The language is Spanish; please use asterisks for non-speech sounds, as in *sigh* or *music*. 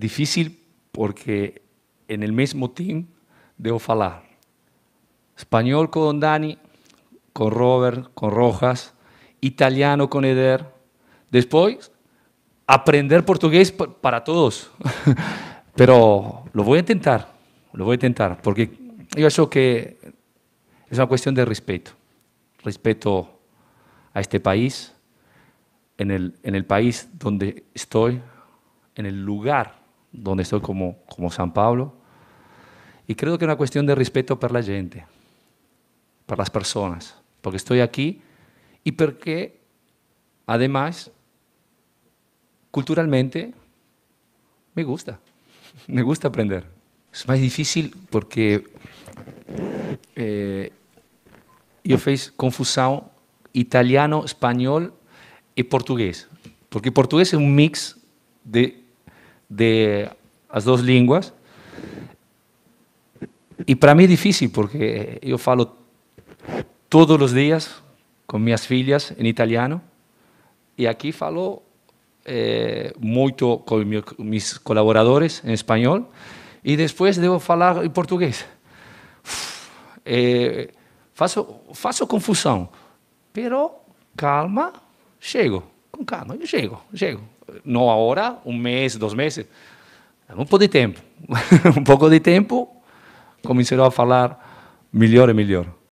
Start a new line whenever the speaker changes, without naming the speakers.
Difícil porque en el mismo team debo hablar español con Dani, con Robert, con Rojas, italiano con Eder. Después, aprender portugués para todos. *laughs* Pero lo voy a intentar, lo voy a intentar, porque yo creo que es una cuestión de respeto. Respeto a este país, en el, en el país donde estoy, en el lugar donde estoy como, como San Pablo. Y creo que es una cuestión de respeto para la gente, para las personas, porque estoy aquí y porque además culturalmente me gusta, *laughs* me gusta aprender. Es más difícil porque eh, yo fiz confusión italiano, español y portugués, porque portugués es un mix de de las dos lenguas. Y para mí es difícil, porque yo falo todos los días con mis hijas en italiano, Y aquí falo eh, mucho con mis colaboradores en español. Y después debo hablar en portugués. Hago eh, confusión, pero calma, llego, con calma, yo llego. llego não agora, um mês, dois meses, um pouco de tempo. um *laughs* pouco de tempo, começaram a falar melhor e melhor.